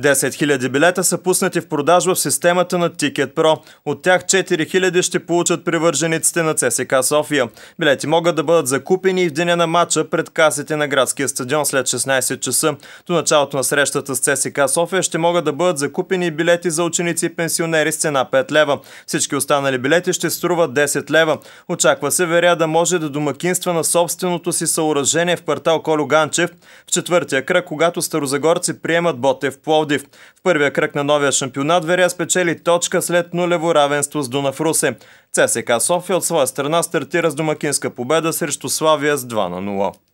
10 000 билета са пуснати в продажба в системата на Ticket Pro. От тях 4 000 ще получат привържениците на ЦСК София. Билети могат да бъдат закупени и в деня на матча пред касите на градския стадион след 16 часа. До началото на срещата с ЦСК София ще могат да бъдат закупени билети за ученици и пенсионери с цена 5 лева. Всички останали билети ще струват 10 лева. Очаква се Веря да може да домакинства на собственото си съоръжение в квартал Колю Ганчев в четвъртия кръг, когато старозагорци приемат Ботев Пловдив. Пловдив. В първия кръг на новия шампионат Веря спечели точка след нулево равенство с Дунав Русе. ЦСК София от своя страна стартира с домакинска победа срещу Славия с 2 на 0.